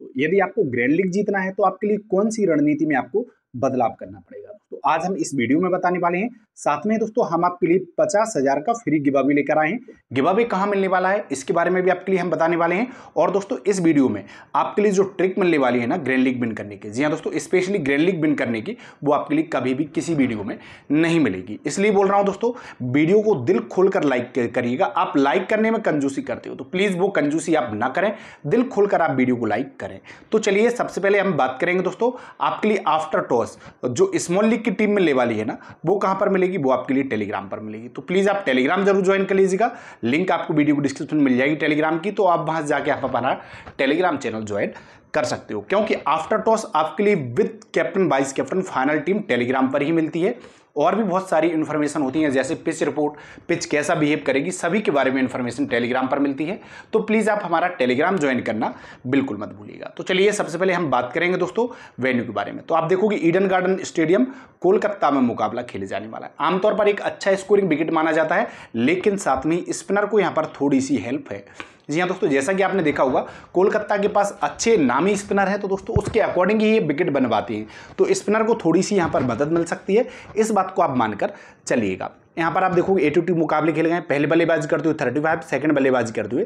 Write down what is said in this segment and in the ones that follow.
तो यदि आपको ग्रैंड लीग जीतना है तो आपके लिए कौन सी रणनीति में आपको बदलाव करना पड़ेगा तो आज हम इस वीडियो में बताने वाले हैं साथ में दोस्तों हम आपके लिए पचास हजार का फ्री गिवा भी लेकर आए हैं गिवा भी कहाँ मिलने वाला है इसके बारे में भी आपके लिए हम बताने वाले हैं और दोस्तों इस वीडियो में आपके लिए जो ट्रिक मिलने वाली है ना ग्रैंड लीग बिन करने की जी हाँ दोस्तों स्पेशली ग्रैंड लीग बिन करने की वो आपके लिए कभी भी किसी वीडियो में नहीं मिलेगी इसलिए बोल रहा हूँ दोस्तों वीडियो को दिल खोलकर लाइक करिएगा आप लाइक करने में कंजूसी करते हो तो प्लीज़ वो कंजूसी आप ना करें दिल खोल आप वीडियो को लाइक करें तो चलिए सबसे पहले हम बात करेंगे दोस्तों आपके लिए आफ्टर टॉक फॉलोअर्स जो स्मॉल लीग की टीम में ले वाली है ना वो कहाँ पर मिलेगी वो आपके लिए टेलीग्राम पर मिलेगी तो प्लीज़ आप टेलीग्राम जरूर ज्वाइन कर लीजिएगा लिंक आपको वीडियो को डिस्क्रिप्शन मिल जाएगी टेलीग्राम की तो आप वहाँ जाके आप अपना टेलीग्राम चैनल ज्वाइन कर सकते हो क्योंकि आफ्टर टॉस आपके लिए with captain vice captain final team Telegram पर ही मिलती है और भी बहुत सारी इन्फॉर्मेशन होती है जैसे पिच रिपोर्ट पिच कैसा बिहेव करेगी सभी के बारे में इन्फॉर्मेशन टेलीग्राम पर मिलती है तो प्लीज़ आप हमारा टेलीग्राम ज्वाइन करना बिल्कुल मत भूलिएगा तो चलिए सबसे पहले हम बात करेंगे दोस्तों वेन्यू के बारे में तो आप देखोगे ईडन गार्डन स्टेडियम कोलकाता में मुकाबला खेले जाने वाला है आमतौर पर एक अच्छा स्कोरिंग विकेट माना जाता है लेकिन साथ में स्पिनर को यहाँ पर थोड़ी सी हेल्प है जी हाँ दोस्तों जैसा कि आपने देखा होगा कोलकाता के पास अच्छे नामी स्पिनर है तो दोस्तों उसके अकॉर्डिंग ही ये विकेट बनवाती हैं तो स्पिनर को थोड़ी सी यहाँ पर मदद मिल सकती है इस बात को आप मानकर चलिएगा यहाँ पर आप देखोगे ए टू टू मुकाबले खेले गए पहले बल्लेबाजी करते हुए थर्टी फाइव सेकेंड बल्लेबाजी करते हुए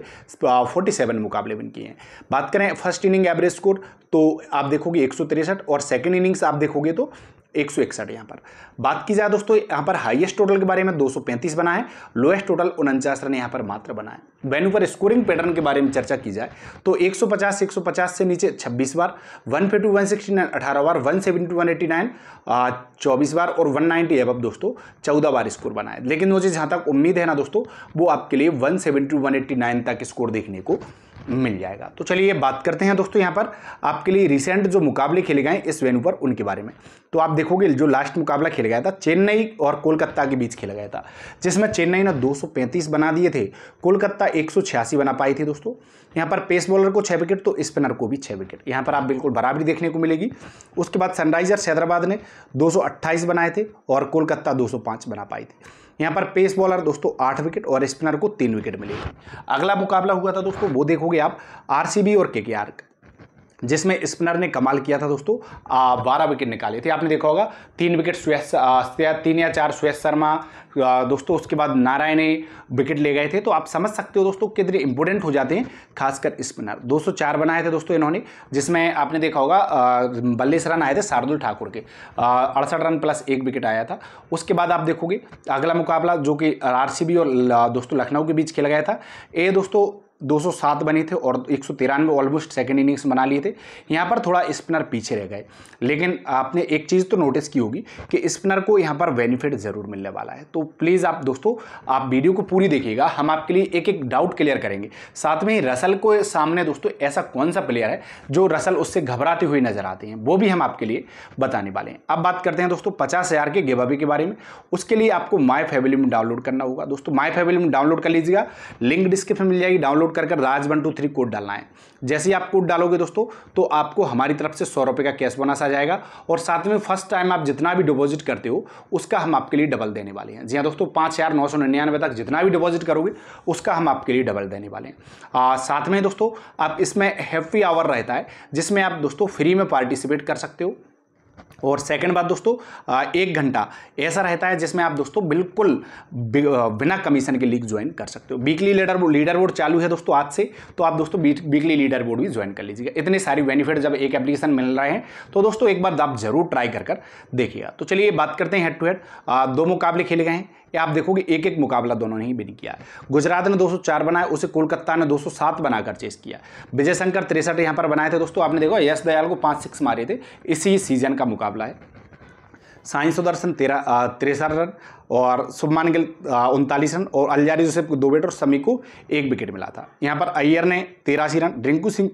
फोर्टी सेवन मुकाबले बन किए हैं बात करें फर्स्ट इनिंग एवरेज स्कोर तो आप देखोगे एक और सेकेंड इनिंग्स आप देखोगे तो एक सौ इकसठ यहाँ पर बात की जाए दोस्तों यहाँ पर हाईएस्ट टोटल के बारे में 235 बना है लोएस्ट टोटल उनचास रन यहाँ पर मात्र बना है वेन्यू पर स्कोरिंग पैटर्न के बारे में चर्चा की जाए तो 150 150 से नीचे 26 बार 152 नाइन अठारह बार one one seven two eighty nine चौबीस बार और 190 नाइन्टी अब दोस्तों चौदह बार स्कोर बनाए लेकिन मुझे जहाँ तक उम्मीद है ना दोस्तों वो आपके लिए one one seven eighty nine तक स्कोर देखने को मिल जाएगा तो चलिए बात करते हैं दोस्तों यहाँ पर आपके लिए रिसेंट जो मुकाबले खेले गए इस वेन्यू पर उनके बारे में तो आप देखोगे जो लास्ट मुकाबला खेला गया था चेन्नई और कोलकाता के बीच खेला गया था जिसमें चेन्नई ने 235 बना दिए थे कोलकाता एक बना पाई थी दोस्तों यहाँ पर पेस बॉलर को छः विकेट तो स्पिनर को भी छः विकेट यहाँ पर आप बिल्कुल बराबरी देखने को मिलेगी उसके बाद सनराइजर्स हैदराबाद ने दो बनाए थे और कोलकाता दो बना पाई थी यहाँ पर पेस बॉलर दोस्तों आठ विकेट और स्पिनर को तीन विकेट मिले अगला मुकाबला हुआ था दोस्तों वो देखोगे आप आरसीबी और केकेआर का जिसमें स्पिनर ने कमाल किया था दोस्तों बारह विकेट निकाले थे आपने देखा होगा तीन विकेट सुयश तीन या चार सुयश शर्मा दोस्तों उसके बाद नारायण विकेट ले गए थे तो आप समझ सकते हो दोस्तों कितने इंपोर्टेंट हो जाते हैं खासकर स्पिनर दो चार बनाए थे दोस्तों इन्होंने जिसमें आपने देखा होगा बल्लेस रन आए थे शार्दुल ठाकुर के अड़सठ रन प्लस एक विकेट आया था उसके बाद आप देखोगे अगला मुकाबला जो कि आर और दोस्तों लखनऊ के बीच खेला गया था ये दोस्तों 207 बने थे और एक सौ ऑलमोस्ट सेकेंड इनिंग्स बना लिए थे यहाँ पर थोड़ा स्पिनर पीछे रह गए लेकिन आपने एक चीज़ तो नोटिस की होगी कि स्पिनर को यहाँ पर बेनिफिट ज़रूर मिलने वाला है तो प्लीज़ आप दोस्तों आप वीडियो को पूरी देखिएगा हम आपके लिए एक एक डाउट क्लियर करेंगे साथ में ही रसल को सामने दोस्तों ऐसा कौन सा प्लेयर है जो रसल उससे घबराते हुए नजर आते हैं वो भी हम आपके लिए बताने वाले हैं अब बात करते हैं दोस्तों पचास हज़ार के गेबाबी के बारे में उसके लिए आपको माई फैमिली में डाउनलोड करना होगा दोस्तों माई फैमिली में डाउनलोड कर लीजिएगा लिंक डिस्क्रिप्शन मिल जाएगी डाउनलोड कोड कर Raj one two three code डालना है जैसे ही आप कोड डालोगे दोस्तों तो आपको हमारी तरफ से सौ रुपये का कैश बोनस आ जाएगा और साथ में फर्स्ट टाइम आप जितना भी डिपॉजिट करते हो उसका हम आपके लिए डबल देने वाले हैं जी हाँ दोस्तों पाँच हज़ार नौ सौ निन्यानवे तक जितना भी डिपॉजिट करोगे उसका हम आपके लिए डबल देने वाले हैं आ, साथ में दोस्तों आप इसमें हैप्पी आवर रहता है जिसमें आप दोस्तों फ्री में पार्टिसिपेट कर सकते हो और सेकंड बात दोस्तों एक घंटा ऐसा रहता है जिसमें आप दोस्तों बिल्कुल बिना कमीशन के लीग ज्वाइन कर सकते हो weekly leader board leader board चालू है दोस्तों आज से तो आप दोस्तों वीकली लीडर बोर्ड भी ज्वाइन कर लीजिएगा इतने सारे बेनिफिट जब एक एप्लीकेशन मिल रहे हैं तो दोस्तों एक बार आप जरूर ट्राई कर कर देखिएगा तो चलिए बात करते हैं हेड टू हेड दो मुकाबले खेले गए हैं ये आप देखोगे एक एक मुकाबला दोनों ने ही विन किया गुजरात ने 204 बनाया उसे कोलकाता ने 207 बनाकर चेस किया विजय शंकर तिरसठ यहाँ पर बनाए थे दोस्तों आपने देखो यश दयाल को पाँच सिक्स मारे थे इसी सीजन का मुकाबला है साइंस सुदर्शन तेरह तिरसठ रन और शुभमान गिल उनतालीस रन और अलजारी जोसेफ को दो विकेट और समी को एक विकेट मिला था यहाँ पर अय्यर ने तेरासी रन रिंकू सिंह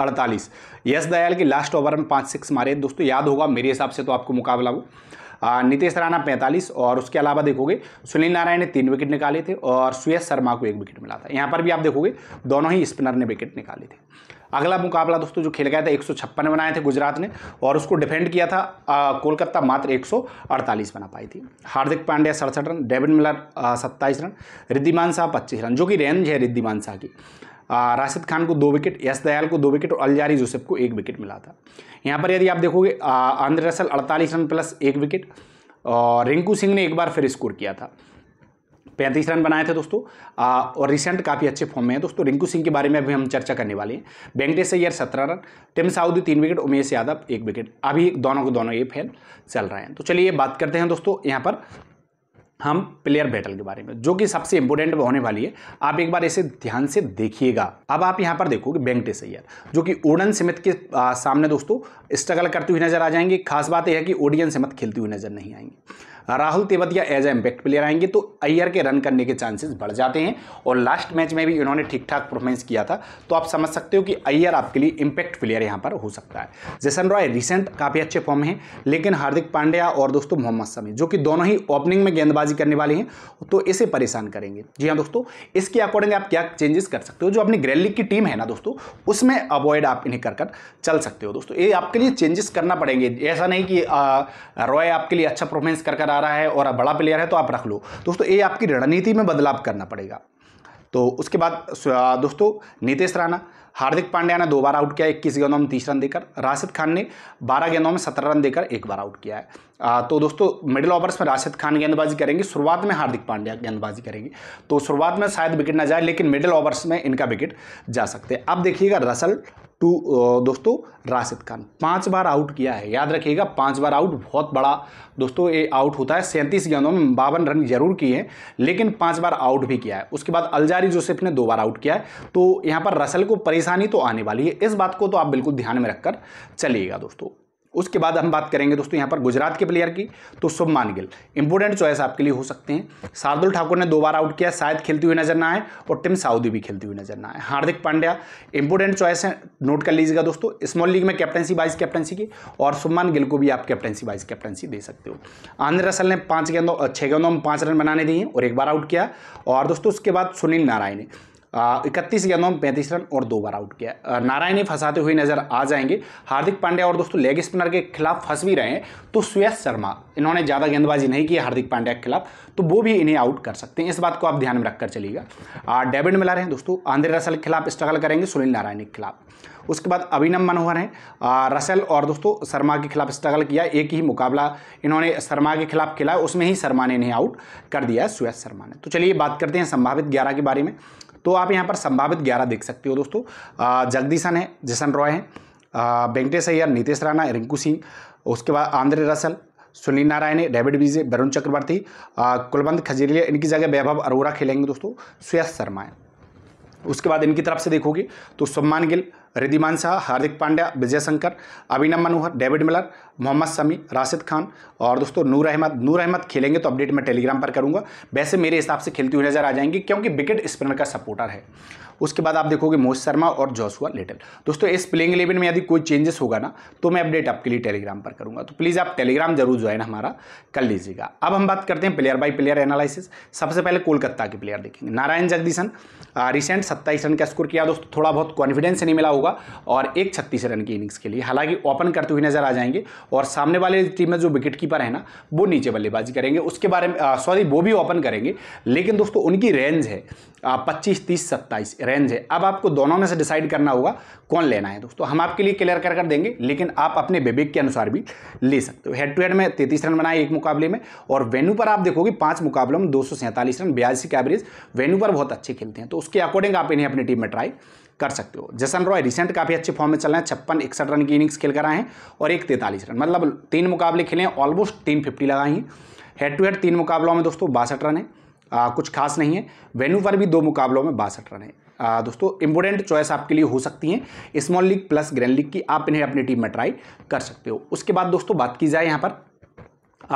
अड़तालीस यश दयाल के लास्ट ओवर में पाँच सिक्स मारे दोस्तों याद होगा मेरे हिसाब से तो आपको मुकाबला हुआ नितेश राणा पैंतालीस और उसके अलावा देखोगे सुनील नारायण ने तीन विकेट निकाले थे और सुयश शर्मा को एक विकेट मिला था यहाँ पर भी आप देखोगे दोनों ही स्पिनर ने विकेट निकाले थे अगला मुकाबला दोस्तों जो खेल गया था एक बनाए थे गुजरात ने और उसको डिफेंड किया था कोलकाता मात्र 148 बना पाई थी हार्दिक पांड्या सड़सठ रन डेविड मिलर सत्ताईस रन रिद्धिमान शाह पच्चीस रन जो कि रेंज है रिद्धिमान शाह की राशिद खान को दो विकेट यश दयाल को दो विकेट और अलजारी जोसेफ को एक विकेट मिला था यहाँ पर यदि आप देखोगे आंध्र रसल अड़तालीस रन प्लस एक विकेट और रिंकू सिंह ने एक बार फिर स्कोर किया था पैंतीस रन बनाए थे दोस्तों आ, और रिसेंट काफ़ी अच्छे फॉर्म में है दोस्तों रिंकू सिंह के बारे में अभी हम चर्चा करने वाले हैं वेंकटेश अय्यर सत्रह रन टिम साउदी तीन विकेट उमेश यादव एक विकेट अभी दोनों के दोनों ये फैल चल रहे हैं तो चलिए बात करते हैं दोस्तों यहाँ पर हम प्लेयर बैटल के बारे में जो कि सबसे इंपोर्टेंट होने वाली है आप एक बार इसे ध्यान से देखिएगा अब आप यहाँ पर देखोगे वेंकटेश अय्यर जो कि ओडन सिमित के सामने दोस्तों स्ट्रगल करती हुई नजर आ जाएंगे खास बात यह है कि ओडियन सिमित खेलती हुई नजर नहीं आएंगे Rahul Tewatia as a impact player आएंगे तो अय्यर के रन करने के चांसेस बढ़ जाते हैं और लास्ट मैच में भी इन्होंने ठीक ठाक परफॉर्मेंस किया था तो आप समझ सकते हो कि अय्यर आपके लिए इम्पैक्ट प्लेयर यहाँ पर हो सकता है जैसन रॉय रिसेंट काफ़ी अच्छे फॉर्म हैं लेकिन हार्दिक पांड्या और दोस्तों मोहम्मद समी जो कि दोनों ही ओपनिंग में गेंदबाजी करने वाले हैं तो इसे परेशान करेंगे जी हाँ दोस्तों इसके अकॉर्डिंग आप क्या चेंजेस कर सकते हो जो अपनी ग्रैंड लीग की टीम है ना दोस्तों उसमें अवॉइड आप इन्हें कर कर चल सकते हो दोस्तों ये आपके लिए चेंजेस करना पड़ेंगे ऐसा नहीं कि रॉय आपके लिए अच्छा परफॉर्मेंस कर कर आ रहा है और आप बड़ा प्लेयर है तो आप रख लो दोस्तों ये आपकी रणनीति में बदलाव करना पड़ेगा तो उसके बाद दोस्तों नीतीश राणा हार्दिक पांड्या ने दो बार आउट किया इक्कीस गेंदों में तीस रन देकर राशिद खान ने बारह गेंदों में सत्रह रन देकर एक बार आउट किया है तो दोस्तों मिडिल ओवर्स में राशिद खान गेंदबाजी करेंगे शुरुआत में हार्दिक पांड्या गेंदबाजी करेंगे तो शुरुआत में शायद विकेट ना जाए लेकिन मिडिल ओवर्स में इनका विकेट जा सकते हैं अब देखिएगा रसल टू दोस्तों राशिद खान पांच बार आउट किया है याद रखिएगा पांच बार आउट बहुत बड़ा दोस्तों ये आउट होता है सैंतीस गेंदों में बावन रन जरूर किए हैं लेकिन पांच बार आउट भी किया है उसके बाद अलजारी जोसेफ ने दो बार आउट किया है तो यहाँ पर रसल को परेशानी तो आने वाली है इस बात को तो आप बिल्कुल ध्यान में रखकर चलिएगा दोस्तों उसके बाद हम बात करेंगे दोस्तों यहाँ पर गुजरात के प्लेयर की तो शुभमान गिल इंपोर्टेंट चॉइस आपके लिए हो सकते हैं शार्दुल ठाकुर ने दो बार आउट किया शायद खेलती हुई नजर ना आए और टिम साउदी भी खेलती हुई नजर ना आए हार्दिक पांड्या इंपोर्टेंट चॉइस है नोट कर लीजिएगा दोस्तों स्मॉल लीग में कैप्टनसी वाइस कैप्टनसी की और शुभमान गिल को भी आप कैप्टनसी वाइस कैप्टनसी दे सकते हो आंध्र रसल ने पाँच गेंदों छः गेंदों में पाँच रन बनाने दिए और एक बार आउट किया और दोस्तों उसके बाद सुनील नारायण ने इकतीस गेंदों में पैंतीस रन और दो बार आउट किया नारायणी फंसाते हुए नजर आ जाएंगे हार्दिक पांड्या और दोस्तों लेग स्पिनर के खिलाफ फंस भी रहे हैं तो सुयश शर्मा इन्होंने ज़्यादा गेंदबाजी नहीं की हार्दिक पांड्या के खिलाफ तो वो भी इन्हें आउट कर सकते हैं इस बात को आप ध्यान में रखकर चलिएगा डेविड मिलर हैं दोस्तों आंध्रे रसल के खिलाफ स्ट्रगल करेंगे सुनील नारायण के खिलाफ उसके बाद अभिनम मनोहर हैं रसल और दोस्तों शर्मा के खिलाफ स्ट्रगल किया एक ही मुकाबला इन्होंने शर्मा के खिलाफ खेला उसमें ही शर्मा ने इन्हें आउट कर दिया है सुयश शर्मा ने तो चलिए बात करते हैं संभावित ग्यारह के बारे में तो आप यहाँ पर संभावित ग्यारह देख सकते हो दोस्तों जगदीशन है जसन रॉय है वेंकटेश अय्यर नीतीश राणा रिंकू सिंह उसके बाद Andre Russell Sunil Narayan David Vijay Varun Chakravarthy Kulwant Khejroliya इनकी जगह वैभव अरोरा खेलेंगे दोस्तों सुयश शर्मा है उसके बाद इनकी तरफ से देखोगे तो सम्मान गिल रिद्धिमान शाह हार्दिक पांड्या विजय शंकर अभिनव मनोहर डेविड मिलर मोहम्मद शमी राशिद खान और दोस्तों नूर अहमद नूर अहमद खेलेंगे तो अपडेट मैं टेलीग्राम पर करूंगा वैसे मेरे हिसाब से खेलती हुई नजर आ जाएंगी क्योंकि विकेट स्पिनर का सपोर्टर है उसके बाद आप देखोगे मोहित शर्मा और जोसुआ लिटल दोस्तों इस प्लेइंग इलेवन में यदि कोई चेंजेस होगा ना तो मैं अपडेट आपके लिए टेलीग्राम पर करूंगा तो प्लीज़ आप टेलीग्राम जरूर ज्वाइन हमारा कर लीजिएगा अब हम बात करते हैं प्लेयर बाई प्लेयर एनालिसिस सबसे पहले कोलकाता के प्लेयर देखेंगे नारायण जगदीशन रिसेंट सत्ताईस रन का स्कोर किया दोस्तों थोड़ा बहुत कॉन्फिडेंस नहीं मिला होगा और एक छत्तीस रन की इनिंग्स के लिए हालांकि ओपन करते हुए नजर आ जाएंगे और सामने वाले टीम में जो विकेट कीपर है ना वो नीचे बल्लेबाजी करेंगे उसके बारे में सॉरी वो भी ओपन करेंगे लेकिन दोस्तों उनकी रेंज है पच्चीस तीस सत्ताईस रेंज है अब आपको दोनों में से डिसाइड करना होगा कौन लेना है दोस्तों हम आपके लिए क्लियर कर कर देंगे लेकिन आप अपने विवेक के अनुसार भी ले सकते हो हेड टू हेड में तैतीस रन बनाए एक मुकाबले में और वेन्यू पर आप देखोगे पांच मुकाबलों में दो रन बयासी के एवरेज वेन्यू पर बहुत अच्छे खेलते हैं तो उसके अकॉर्डिंग आप इन्हें अपनी टीम में ट्राई कर सकते हो जसन रॉय रिसेंट काफ़ी अच्छे फॉर्म में चल रहे हैं छप्पन इकसठ रन की इनिंग्स खेल कर आए हैं और एक तैंतालीस रन मतलब तीन मुकाबले खेले हैं ऑलमोस्ट तीन फिफ्टी लगाए हैं हेड टू हेड तीन मुकाबलों में दोस्तों बासठ रन है आ, कुछ खास नहीं है वेन्यू पर भी दो मुकाबलों में बासठ रन है आ, दोस्तों इम्पोर्टेंट चॉइस आपके लिए हो सकती हैं small league plus grand league की आप इन्हें अपनी टीम में ट्राई कर सकते हो उसके बाद दोस्तों बात की जाए यहाँ पर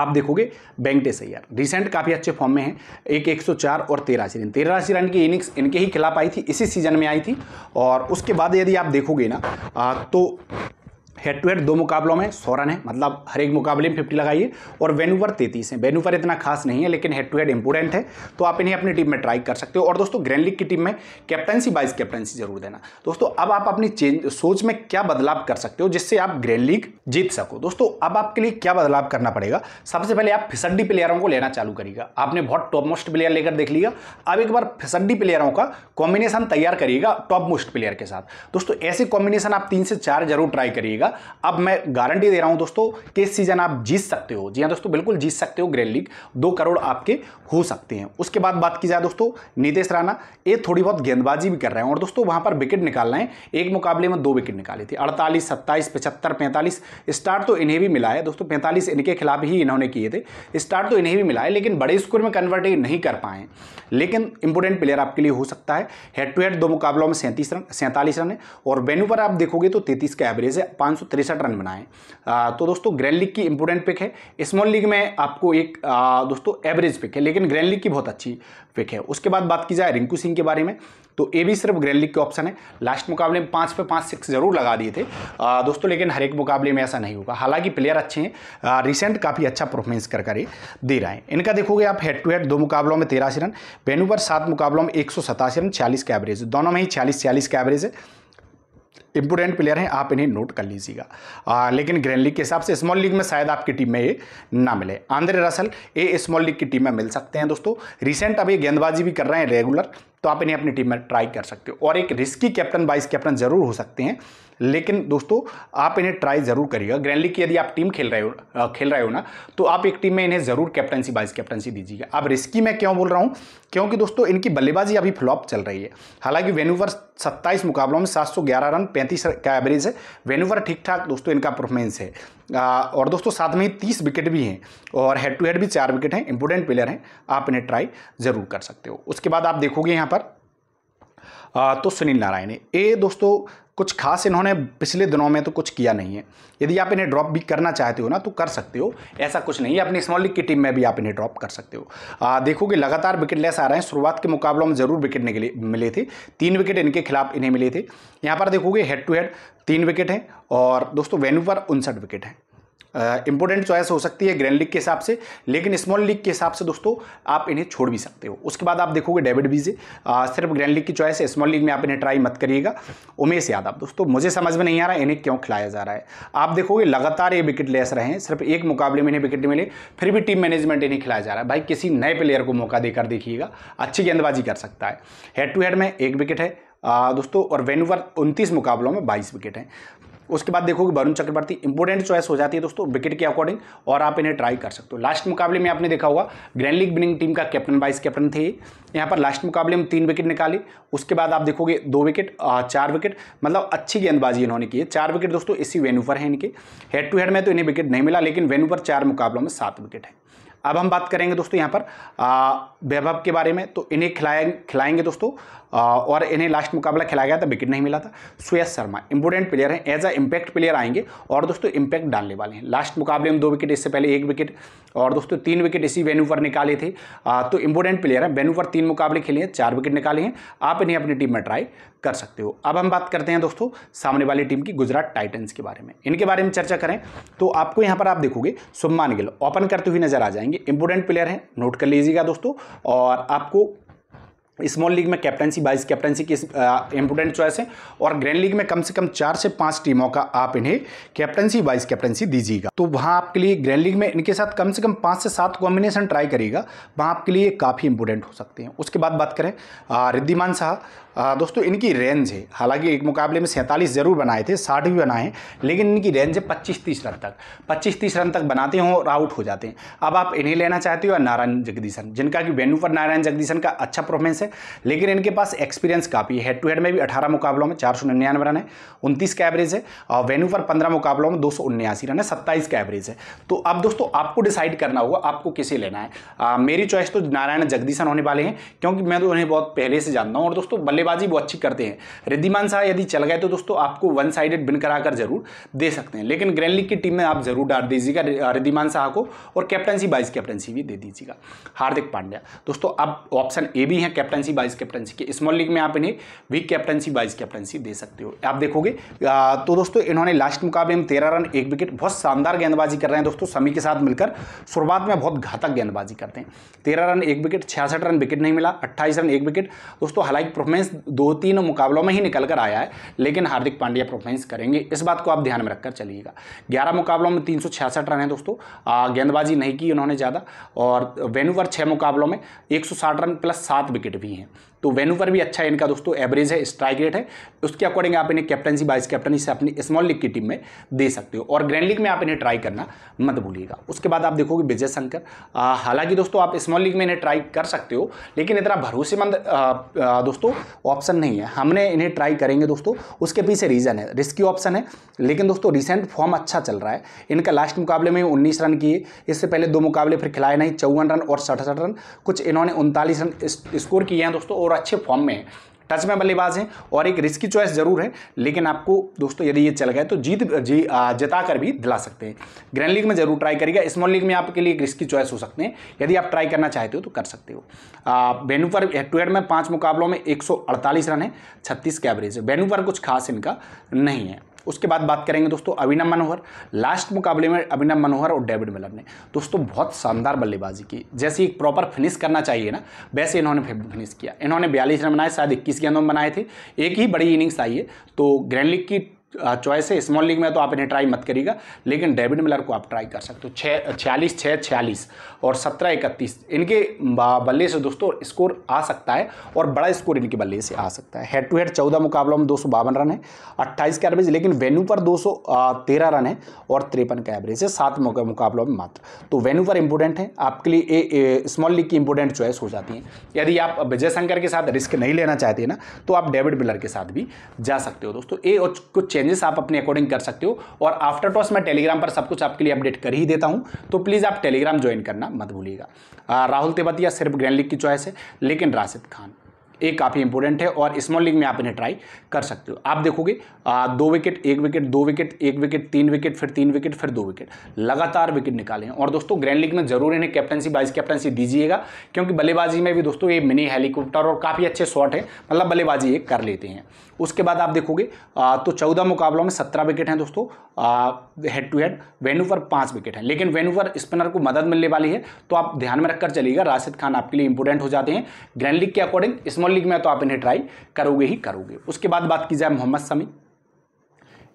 आप देखोगे बैंकटे अय्यर रिसेंट काफ़ी अच्छे फॉर्म में है एक चार और तेरह सी रन तेरह सी रन की इनिंग्स इनके ही खिलाफ आई थी इसी सीजन में आई थी और उसके बाद यदि आप देखोगे ना तो हेड टू हेड दो मुकाबलों में सोरन है मतलब हर एक मुकाबले में फिफ्टी लगाइए और वेनुवर तैतीस है वेनुवर इतना खास नहीं है लेकिन हेड टू हेड इंपोर्टेंट है तो आप इन्हें अपनी टीम में ट्राई कर सकते हो और दोस्तों ग्रैंड लीग की टीम में कैप्टनसी वाइज कैप्टनसी जरूर देना दोस्तों अब आप अपनी चेंज सोच में क्या बदलाव कर सकते हो जिससे आप ग्रैंड लीग जीत सको दोस्तों अब आपके लिए क्या बदलाव करना पड़ेगा सबसे पहले आप फिसड्डी प्लेयरों को लेना चालू करिएगा आपने बहुत टॉप मोस्ट प्लेयर लेकर देख लिया अब एक बार फिसड्डी प्लेयरों का कॉम्बिनेशन तैयार करिएगा टॉप मोस्ट प्लेयर के साथ दोस्तों ऐसे कॉम्बिनेशन आप तीन से चार जरूर ट्राई करिएगा जाएगा अब मैं गारंटी दे रहा हूं दोस्तों कि इस सीजन आप जीत सकते हो जी हाँ दोस्तों बिल्कुल जीत सकते हो ग्रेन लीग दो करोड़ आपके हो सकते हैं उसके बाद बात की जाए दोस्तों नीतीश राणा ये थोड़ी बहुत गेंदबाजी भी कर रहे हैं और दोस्तों वहां पर विकेट निकालना है एक मुकाबले में दो विकेट निकाली थी अड़तालीस सत्ताईस पचहत्तर पैंतालीस स्टार्ट तो इन्हें भी मिला है दोस्तों पैंतालीस इनके खिलाफ ही इन्होंने किए थे स्टार्ट तो इन्हें भी मिला है लेकिन बड़े स्कोर में कन्वर्ट नहीं कर पाए लेकिन इंपोर्टेंट प्लेयर आपके लिए हो सकता है हेड टू हेड दो मुकाबलों में सैंतीस रन सैंतालीस रन है और वेन्यू पर आप देखोगे तो तैतीस का एवरेज है पांच रन बनाए तो दोस्तों ग्रैंड लीग की इंपोर्टेंट पिक है स्मॉल लीग में आपको एक दोस्तों एवरेज पिक है लेकिन ग्रैंड लीग की बहुत अच्छी पिक है उसके बाद बात की जाए रिंकू सिंह के बारे में तो ये भी सिर्फ ग्रैंड लीग के ऑप्शन है लास्ट मुकाबले में पाँच पे पाँच सिक्स जरूर लगा दिए थे आ, दोस्तों लेकिन हर एक मुकाबले में ऐसा नहीं होगा हालांकि प्लेयर अच्छे हैं रिसेंट काफ़ी अच्छा परफॉर्मेंस कर कर दे रहे हैं इनका देखोगे आप हेड टू हेड दो मुकाबलों में तेरासी रन वेन्यू पर सात मुकाबलों में एक रन छियालीस का एवरेज दोनों में ही छियालीस छियालीस का एवरेज है इम्पोर्टेंट प्लेयर हैं आप इन्हें नोट कर लीजिएगा लेकिन ग्रैंड लीग के हिसाब से स्मॉल लीग में शायद आपकी टीम में ये ना मिले आंध्रे रसल ये स्मॉल लीग की टीम में मिल सकते हैं दोस्तों रिसेंट अब ये गेंदबाजी भी कर रहे हैं रेगुलर तो आप इन्हें अपनी टीम में ट्राई कर सकते हो और एक रिस्की कैप्टन वाइस कैप्टन जरूर हो सकते हैं लेकिन दोस्तों आप इन्हें ट्राई ज़रूर करिएगा ग्रैंडली की यदि आप टीम खेल रहे हो खेल रहे हो ना तो आप एक टीम में इन्हें ज़रूर कैप्टनसी वाइस कैप्टनसी दीजिएगा अब रिस्की मैं क्यों बोल रहा हूँ क्योंकि दोस्तों इनकी बल्लेबाजी अभी फ्लॉप चल रही है हालांकि वेनुवर सत्ताईस मुकाबलों में 711 रन 35 का एवरेज है वेनुवर ठीक ठाक दोस्तों इनका परफॉर्मेंस है और दोस्तों साथ में ही तीस विकेट भी हैं और हेड टू हेड भी चार विकेट हैं इंपोर्टेंट प्लेयर हैं आप इन्हें ट्राई ज़रूर कर सकते हो उसके बाद आप देखोगे यहाँ पर आ, तो सुनील नारायण ये दोस्तों कुछ खास इन्होंने पिछले दिनों में तो कुछ किया नहीं है यदि आप इन्हें ड्रॉप भी करना चाहते हो ना तो कर सकते हो ऐसा कुछ नहीं है अपनी स्मॉल लीग की टीम में भी आप इन्हें ड्रॉप कर सकते हो आ, देखो कि लगातार विकेट लेस आ रहे हैं शुरुआत के मुकाबलों में जरूर विकेट निकले मिले थे तीन विकेट इनके खिलाफ इन्हें मिले थे यहाँ पर देखोगे हेड टू हेड तीन विकेट हैं और दोस्तों वेन्यू पर उनसठ विकेट हैं इंपॉर्टेंट चॉइस हो सकती है ग्रैंड लीग के हिसाब से लेकिन स्मॉल लीग के हिसाब से दोस्तों आप इन्हें छोड़ भी सकते हो उसके बाद आप देखोगे डेविड बीजे सिर्फ ग्रैंड लीग की चॉइस है स्मॉल लीग में आप इन्हें ट्राई मत करिएगा उमेश यादव दोस्तों मुझे समझ में नहीं आ रहा इन्हें क्यों खिलाया जा रहा है आप देखोगे लगातार ये विकेट लेस रहे हैं सिर्फ एक मुकाबले में इन्हें विकेट मिले फिर भी टीम मैनेजमेंट इन्हें खिलाया जा रहा है भाई किसी नए प्लेयर को मौका देकर देखिएगा अच्छी गेंदबाजी कर सकता है हेड टू हेड में एक विकेट है दोस्तों और वेनुवर उनतीस मुकाबलों में बाईस विकेट हैं उसके बाद देखो कि वरुण चक्रवर्ती इंपोर्टेंट चॉइस हो जाती है दोस्तों विकेट के अकॉर्डिंग और आप इन्हें ट्राई कर सकते हो लास्ट मुकाबले में आपने देखा होगा ग्रैंड लीग विनिंग टीम का कैप्टन वाइस कैप्टन थे यहाँ पर लास्ट मुकाबले में तीन विकेट निकाले उसके बाद आप देखोगे दो विकेट चार विकेट मतलब अच्छी गेंदबाजी इन्होंने की है चार विकेट दोस्तों इसी वेन्यू पर है इनके हेड टू हेड में तो इन्हें विकेट नहीं मिला लेकिन वेन्यू पर चार मुकाबलों में सात विकेट है अब हम बात करेंगे दोस्तों यहाँ पर वैभव के बारे में तो इन्हें खिलाए खिलाएंगे दोस्तों और इन्हें लास्ट मुकाबला खेला गया था विकेट नहीं मिला था सुयस शर्मा इंपोर्टेंट प्लेयर हैं एज अ इम्पैक्ट प्लेयर आएंगे और दोस्तों इम्पैक्ट डालने वाले हैं लास्ट मुकाबले में दो विकेट इससे पहले एक विकेट और दोस्तों तीन विकेट इसी वेन्यू पर निकाले थे तो इंपोर्टेंट प्लेयर हैं वेन्यू पर तीन मुकाबले खेले हैं चार विकेट निकाले हैं आप इन्हें अपनी टीम में ट्राई कर सकते हो अब हम बात करते हैं दोस्तों सामने वाली टीम की गुजरात टाइटन्स के बारे में इनके बारे में चर्चा करें तो आपको यहाँ पर आप देखोगे सुम्मान गिल ओपन करते हुए नजर आ जाएंगे इंपोर्टेंट प्लेयर हैं नोट कर लीजिएगा दोस्तों और आपको स्मॉल लीग में कैप्टनसी वाइस कैप्टनसी की इंपोर्टेंट चॉइस है और ग्रैंड लीग में कम से कम चार से पांच टीमों का आप इन्हें कैप्टनसी वाइस कैप्टनसी दीजिएगा तो वहाँ आपके लिए ग्रैंड लीग में इनके साथ कम से कम पाँच से सात कॉम्बिनेशन ट्राई करिएगा वहाँ आपके लिए काफ़ी इंपोर्टेंट हो सकते हैं उसके बाद बात करें रिद्धिमान शाह दोस्तों इनकी रेंज है हालांकि एक मुकाबले में सैंतालीस जरूर बनाए थे साठ भी बनाए लेकिन इनकी रेंज है पच्चीस तीस रन तक पच्चीस तीस रन तक बनाते हो और आउट हो जाते हैं अब आप इन्हें लेना चाहते हो या नारायण जगदीशन जिनका कि वेन्यू पर नारायण जगदीशन का अच्छा परफॉर्मेंस है लेकिन इनके पास एक्सपीरियंस काफ़ी हैड टू हेड में भी अठारह मुकाबलों में चार सौ निन्यानवे रन है उनतीस का एवरेज है और वेन्यू पर पंद्रह मुकाबलों में दो सौ उन्यासी रन है सत्ताईस का एवरेज है तो अब दोस्तों आपको डिसाइड करना होगा आपको किसे लेना है मेरी चॉइस तो नारायण जगदीशन होने वाले हैं क्योंकि मैं तो उन्हें बहुत पहले से जानता हूँ और दोस्तों बल्ले बल्लेबाजी वो अच्छी करते हैं रिद्धिमान शाह यदि चल गए तो दोस्तों आपको वन साइडेड बिन कराकर जरूर दे सकते हैं लेकिन ग्रैंड लीग की टीम में आप जरूर डाल दीजिएगा रिद्धिमान शाह को और कैप्टनसी वाइस कैप्टनसी भी दे दीजिएगा हार्दिक पांड्या दोस्तों अब ऑप्शन ए भी है कैप्टनसी वाइस कैप्टनसी के स्मॉल लीग में आप इन्हें वीक कैप्टनसी वाइस कैप्टनसी दे सकते हो आप देखोगे तो दोस्तों इन्होंने लास्ट मुकाबले में तेरह रन एक विकेट बहुत शानदार गेंदबाजी कर रहे हैं दोस्तों समी के साथ मिलकर शुरुआत में बहुत घातक गेंदबाजी करते हैं तेरह रन एक विकेट छियासठ रन विकेट नहीं मिला अट्ठाईस रन एक विकेट दोस्तों हालांकि परफॉर्मेंस दो तीन मुकाबलों में ही निकल कर आया है लेकिन हार्दिक पांड्या परफॉर्मेंस करेंगे इस बात को आप ध्यान में रखकर चलिएगा ग्यारह मुकाबलों में तीन रन है दोस्तों गेंदबाजी नहीं की उन्होंने ज़्यादा और वेन्यूवर छः मुकाबलों में एक रन प्लस सात विकेट भी हैं तो वेन्यू पर भी अच्छा है इनका दोस्तों एवरेज है स्ट्राइक रेट है उसके अकॉर्डिंग आप इन्हें कैप्टनसी वाइस कैप्टनसी से अपनी स्मॉल लीग की टीम में दे सकते हो और ग्रैंड लीग में आप इन्हें ट्राई करना मत भूलिएगा उसके बाद आप देखोगे विजय शंकर हालांकि दोस्तों आप स्मॉल लीग में इन्हें ट्राई कर सकते हो लेकिन इतना भरोसेमंद दोस्तों ऑप्शन नहीं है हमने इन्हें ट्राई करेंगे दोस्तों उसके पीछे रीज़न है रिस्की ऑप्शन है लेकिन दोस्तों रिसेंट फॉर्म अच्छा चल रहा है इनका लास्ट मुकाबले में उन्नीस रन किए इससे पहले दो मुकाबले फिर खिलाए नहीं चौवन रन और सड़सठ रन कुछ इन्होंने उनतालीस रन स्कोर किए हैं दोस्तों और और अच्छे फॉर्म में है टच में बल्लेबाज हैं और एक रिस्की चॉइस जरूर है लेकिन आपको दोस्तों यदि ये चल गए तो जीत जी जिता कर भी दिला सकते हैं ग्रैंड लीग में जरूर ट्राई करिएगा स्मॉल लीग में आपके लिए एक रिस्की चॉइस हो सकते हैं यदि आप ट्राई करना चाहते हो तो कर सकते हो वेन्यू हेड टू हेड में पाँच मुकाबलों में एक रन है छत्तीस के एवरेज है वेन्यू कुछ खास इनका नहीं है उसके बाद बात करेंगे दोस्तों अभिनव मनोहर लास्ट मुकाबले में अभिनव मनोहर और डेविड मिलर ने दोस्तों बहुत शानदार बल्लेबाजी की जैसे एक प्रॉपर फिनिश करना चाहिए ना वैसे इन्होंने फिनिश किया इन्होंने बयालीस रन बनाए शायद इक्कीस गेंदों में बनाए थे एक ही बड़ी इनिंग्स आई है तो ग्रैंड लीग की चॉइस है स्मॉल लीग में तो आप इन्हें ट्राई मत करिएगा लेकिन डेविड मिलर को आप ट्राई कर सकते हो छः छियालीस छः छियालीस और सत्रह इकतीस इनके बल्ले से दोस्तों स्कोर आ सकता है और बड़ा स्कोर इनके बल्ले से आ सकता है हेड टू हेड चौदह मुकाबलों में दो सौ बावन रन है अट्ठाईस का एवरेज लेकिन वेन्यू पर दो रन है और तिरपन का एवरेज है सात मुकाबलों में मात्र तो वेन्यू पर इंपोर्टेंट है आपके लिए स्मॉल लीग की इंपोर्टेंट चॉइस हो जाती है यदि आप विजय शंकर के साथ रिस्क नहीं लेना चाहते ना तो आप डेविड मिलर के साथ भी जा सकते हो दोस्तों ए और कुछ चेंजेस आप अपने अकॉर्डिंग कर सकते हो और आफ्टर टॉस मैं टेलीग्राम पर सब कुछ आपके लिए अपडेट कर ही देता हूं तो प्लीज़ आप टेलीग्राम ज्वाइन करना मत भूलिएगा राहुल तेवतिया सिर्फ ग्रैंड लीग की चॉइस है लेकिन राशिद खान एक काफ़ी इंपॉर्टेंट है और स्मॉल लीग में आप इन्हें ट्राई कर सकते हो आप देखोगे आ, दो विकेट एक विकेट दो विकेट एक विकेट तीन विकेट फिर तीन विकेट फिर दो विकेट लगातार विकेट निकाले हैं और दोस्तों ग्रैंड लीग में जरूर इन्हें कैप्टनसी वाइस कैप्टनसी दीजिएगा क्योंकि बल्लेबाजी में भी दोस्तों ये मिनी हेलीकॉप्टर और काफ़ी अच्छे शॉट हैं मतलब बल्लेबाजी ये कर लेते हैं उसके बाद आप देखोगे तो चौदह मुकाबलों में सत्रह विकेट हैं दोस्तों हेड टू हेड वेन्यू पर पाँच विकेट हैं लेकिन वेन्यू पर स्पिनर को मदद मिलने वाली है तो आप ध्यान में रखकर चलिएगा राशिद खान आपके लिए इंपोर्टेंट हो जाते हैं ग्रैंड लीग के अकॉर्डिंग स्मॉल लीग में तो आप इन्हें ट्राई करोगे ही करोगे उसके बाद बात की जाए मोहम्मद समी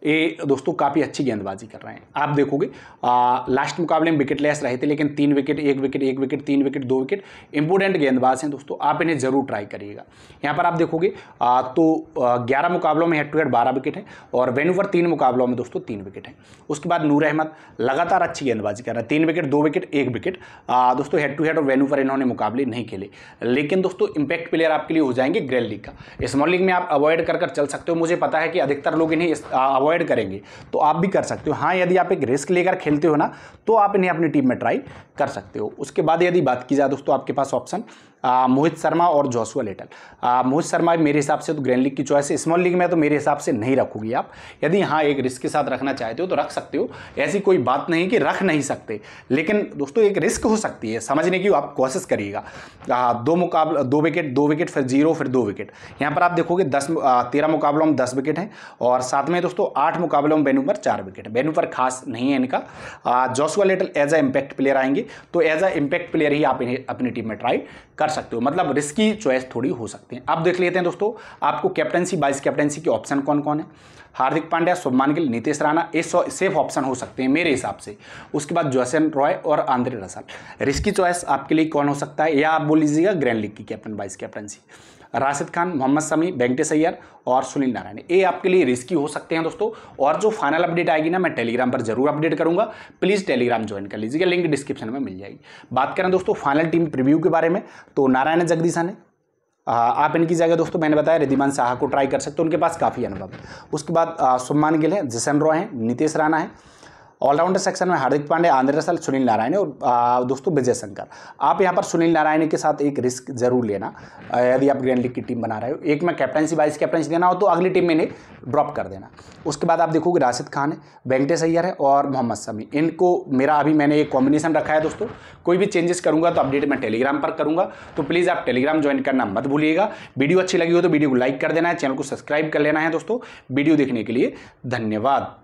ये दोस्तों काफ़ी अच्छी गेंदबाजी कर रहे हैं आप देखोगे आ, लास्ट मुकाबले में विकेट लेस रहे थे लेकिन तीन विकेट एक विकेट एक विकेट तीन विकेट दो विकेट इंपोर्टेंट गेंदबाज हैं दोस्तों आप इन्हें ज़रूर ट्राई करिएगा यहाँ पर आप देखोगे आ, तो ग्यारह मुकाबलों में हेड टू हेड बारह विकेट है और वेनुवर तीन मुकाबलों में दोस्तों तीन विकेट हैं उसके बाद नूर अहमद लगातार अच्छी गेंदबाजी कर रहे हैं तीन विकेट दो विकेट एक विकेट दोस्तों हेड टू हेड और वेनुवर इन्होंने मुकाबले नहीं खेले लेकिन दोस्तों इंपैक्ट प्लेयर आपके लिए हो जाएंगे ग्रेल लीग का स्मॉल लीग में आप अवॉइड कर चल सकते हो मुझे पता है कि अधिकतर लोग इन्हें अवॉइड करेंगे तो आप भी कर सकते हो हाँ यदि आप एक रिस्क लेकर खेलते हो ना तो आप इन्हें अपनी टीम में ट्राई कर सकते हो उसके बाद यदि बात की जाए दोस्तों आपके पास ऑप्शन मोहित शर्मा और जोसुआ लिटल मोहित शर्मा मेरे हिसाब से तो ग्रैंड लीग की चॉइस है स्मॉल लीग में तो मेरे हिसाब से नहीं रखोगी आप यदि हाँ एक रिस्क के साथ रखना चाहते हो तो रख सकते हो ऐसी कोई बात नहीं कि रख नहीं सकते लेकिन दोस्तों एक रिस्क हो सकती है समझने की आप कोशिश करिएगा दो मुकाबला दो विकेट दो विकेट फिर जीरो फिर दो विकेट यहाँ पर आप देखोगे दस तेरह मुकाबलों में दस विकेट हैं और साथ में दोस्तों आठ मुकाबलों में बेनू पर चार विकेट बेनू पर खास नहीं है इनका Joshua Little as a impact player आएंगे तो एज अ इम्पैक्ट प्लेयर ही आप अपनी टीम में ट्राई कर कर सकते हो मतलब रिस्की चॉइस थोड़ी हो सकते हैं अब देख लेते हैं दोस्तों आपको कैप्टनसी वाइस कैप्टनसी के ऑप्शन कौन कौन है हार्दिक पांड्या शुभमान गिल नीतीश राणा ये सेफ ऑप्शन हो सकते हैं मेरे हिसाब से उसके बाद जोसेन रॉय और आंद्रे रसल रिस्की चॉइस आपके लिए कौन हो सकता है या आप बोल लीजिएगा ग्रैंड लीग की captain vice captaincy Rashid Khan Mohammed Shami Venkatesh Iyer और सुनील नारायण ये आपके लिए रिस्की हो सकते हैं दोस्तों और जो फाइनल अपडेट आएगी ना मैं टेलीग्राम पर जरूर अपडेट करूंगा प्लीज़ टेलीग्राम ज्वाइन कर लीजिएगा लिंक डिस्क्रिप्शन में मिल जाएगी बात करें दोस्तों फाइनल टीम प्रिव्यू के बारे में तो नारायण जगदीशा ने आप इनकी जगह दोस्तों मैंने बताया रिधिमान शाह को ट्राई कर सकते हो उनके पास काफ़ी अनुभव है उसके बाद सुम्मान गिल है जसन रॉय हैं नीतीश राणा है ऑलराउंडर सेक्शन में हार्दिक पांडे आंध्र रसल सुनील नारायण और दोस्तों विजय शंकर आप यहाँ पर सुनील नारायण के साथ एक रिस्क जरूर लेना यदि आप ग्रैंड लीग की टीम बना रहे हो एक में कैप्टनसी वाइस कैप्टनसी देना हो तो अगली टीम में इन्हें ड्रॉप कर देना उसके बाद आप देखोगे राशिद खान है वेंकटेश अय्यर है और मोहम्मद समी इनको मेरा अभी मैंने एक कॉम्बिनेशन रखा है दोस्तों कोई भी चेंजेस करूँगा तो अपडेट मैं टेलीग्राम पर करूँगा तो प्लीज़ आप टेलीग्राम ज्वाइन करना मत भूलिएगा वीडियो अच्छी लगी हो तो वीडियो को लाइक कर देना है चैनल को सब्सक्राइब कर लेना है दोस्तों वीडियो देखने के लिए धन्यवाद